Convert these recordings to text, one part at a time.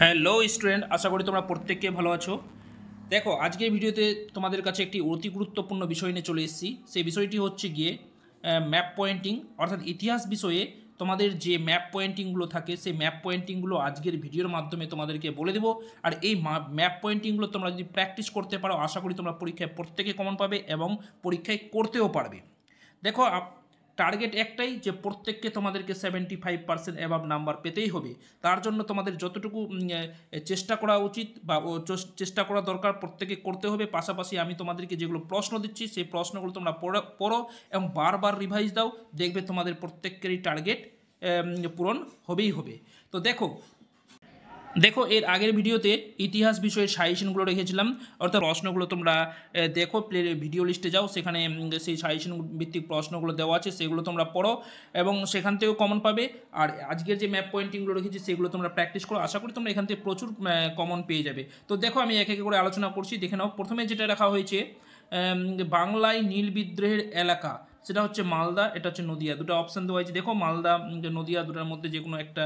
hello student আশা করি তোমরা প্রত্যেককে ভালো আছো দেখো আজকের ভিডিওতে তোমাদের কাছে একটি অতি গুরুত্বপূর্ণ বিষয় নিয়ে চলে এসেছি সেই বিষয়টি হচ্ছে গিয়ে ম্যাপ পয়েন্টিং অর্থাৎ ইতিহাস বিষয়ে তোমাদের যে ম্যাপ পয়েন্টিংগুলো থাকে সেই ম্যাপ পয়েন্টিংগুলো আজকের ভিডিওর মাধ্যমে তোমাদেরকে বলে দেবো আর এই ম্যাপ পয়েন্টিংগুলো তোমরা যদি প্র্যাকটিস করতে পারো আশা করি তোমরা পরীক্ষায় প্রত্যেকে কমন পাবে এবং পরীক্ষায় করতেও পারবে দেখো টার্গেট একটাই যে প্রত্যেককে তোমাদেরকে seventy five percent above number পেতেই হবে তার জন্য তোমাদের যতটুকু চেষ্টা করা উচিত বা চেষ্টা করা দরকার প্রত্যেকে করতে হবে পাশাপাশি আমি তোমাদেরকে যেগুলো প্রশ্ন দিচ্ছি সেই প্রশ্নগুলো তোমরা পড়ো এবং বারবার রিভাইজ দাও দেখবে তোমাদের প্রত্যেকেরই টার্গেট পূরণ হবেই হবে তো দেখো দেখো এর আগের ভিডিওতে ইতিহাস বিষয়ের সাজেশনগুলো রেখেছিলাম অর্থাৎ প্রশ্নগুলো তোমরা দেখো প্লে ভিডিও লিস্টে যাও সেখানে সেই সাজেশন ভিত্তিক প্রশ্নগুলো দেওয়া আছে সেগুলো তোমরা পড়ো এবং সেখান থেকেও কমন পাবে আর আজকের যে ম্যাপ পয়েন্টিংগুলো রেখেছি সেগুলো তোমরা প্র্যাকটিস করো আশা করি তোমরা এখান থেকে প্রচুর কমন পেয়ে যাবে তো দেখো আমি এক এক করে আলোচনা করছি দেখে নাও প্রথমে যেটা রাখা হয়েছে বাংলায় নীল বিদ্রোহের এলাকা সেটা হচ্ছে মালদা এটা হচ্ছে নদিয়া দুটো অপশান দেওয়া হয়েছে দেখো মালদা নদিয়া দুটার মধ্যে যে কোনো একটা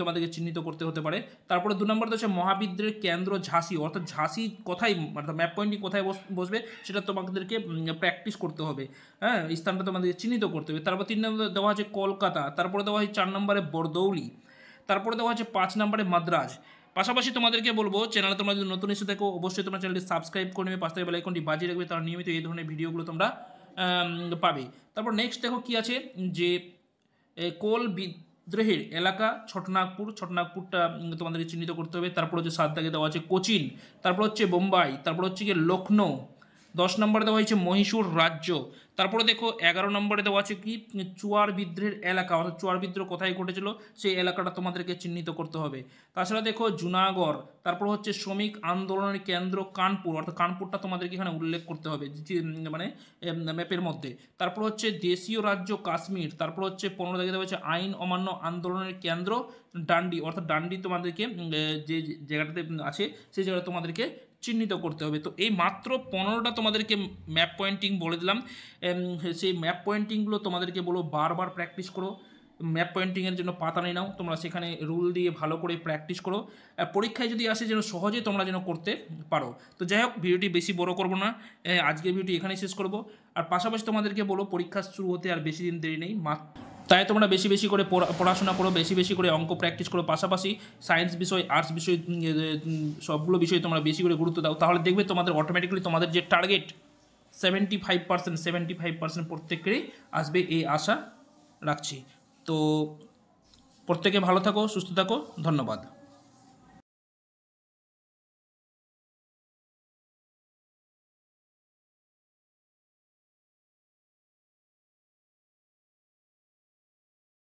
তোমাদেরকে চিহ্নিত করতে হতে পারে তারপরে দু নম্বরটা হচ্ছে মহাবিদ্রের কেন্দ্র ঝাঁসি অর্থাৎ ঝাঁসি কোথায় অর্থাৎ ম্যাপ পয়েন্টটি কোথায় বসবে সেটা তোমাদেরকে প্র্যাকটিস করতে হবে হ্যাঁ স্থানটা তোমাদেরকে চিহ্নিত করতে হবে তারপর তিন নম্বর দেওয়া হয়েছে কলকাতা তারপরে দেওয়া হয় চার নম্বরে বরদৌলি তারপরে দেওয়া হচ্ছে পাঁচ নম্বরে মাদ্রাজ পাশাপাশি তোমাদেরকে বলবো চ্যানেলে তোমরা যদি নতুন এসে থাকো অবশ্যই তোমরা চ্যানেলটি সাবস্ক্রাইব করে নেবে পাশে বেল বাজিয়ে রাখবে তারা নিয়মিত এই ধরনের ভিডিওগুলো তোমরা পাবে তারপর নেক্সট দেখো কি আছে যে কোল বিদ্রোহের এলাকা ছটনাগপুর ছটনাগপুরটা তোমাদেরকে চিহ্নিত করতে হবে তারপর হচ্ছে সাত দাগে দেওয়া আছে কোচিন তারপর হচ্ছে বোম্বাই তারপর হচ্ছে গিয়ে লখনৌ দশ নম্বরে দেওয়া হয়েছে মহীশূর রাজ্য তারপরে দেখো এগারো নম্বরে দেওয়া আছে কি চুয়ার বিদ্রোহের এলাকা অর্থাৎ চুয়ার বিদ্রোহ কোথায় ঘটেছিল সেই এলাকাটা তোমাদেরকে চিহ্নিত করতে হবে তাছাড়া দেখো জুনাগড় তারপর হচ্ছে শ্রমিক আন্দোলনের কেন্দ্র কানপুর অর্থাৎ কানপুরটা তোমাদেরকে এখানে উল্লেখ করতে হবে মানে ম্যাপের মধ্যে তারপর হচ্ছে দেশীয় রাজ্য কাশ্মীর তারপর হচ্ছে পনেরো তারিখে দেওয়া হচ্ছে আইন অমান্য আন্দোলনের কেন্দ্র ডান্ডি অর্থাৎ ডান্ডি তোমাদেরকে যে জায়গাটাতে আছে সেই জায়গাটা তোমাদেরকে চিহ্নিত করতে হবে তো এই মাত্র পনেরোটা তোমাদেরকে ম্যাপ পয়েন্টিং বলে দিলাম সেই ম্যাপ পয়েন্টিংগুলো তোমাদেরকে বলো বারবার প্র্যাকটিস করো ম্যাপ পয়েন্টিংয়ের জন্য পাতা নিয়ে নাও তোমরা সেখানে রুল দিয়ে ভালো করে প্র্যাকটিস করো পরীক্ষায় যদি আসে যেন সহজে তোমরা যেন করতে পারো তো যাই হোক ভিডিওটি বেশি বড় করব না আজকের ভিডিওটি এখানেই শেষ করব আর পাশাপাশি তোমাদেরকে বলো পরীক্ষা শুরু হতে আর বেশি দিন দেরি নেই মা তাই তোমরা বেশি বেশি করে পড়াশোনা করো বেশি বেশি করে অঙ্ক প্র্যাকটিস করো পাশাপাশি সায়েন্স বিষয় আর্টস বিষয় সবগুলো বিষয়ে তোমরা বেশি করে গুরুত্ব দাও তাহলে দেখবে তোমাদের অটোমেটিক্যালি তোমাদের যে target seventy five percent seventy five percent প্রত্যেকেরই আসবে এই আশা রাখছি তো প্রত্যেকে ভালো থাকো সুস্থ থাকো ধন্যবাদ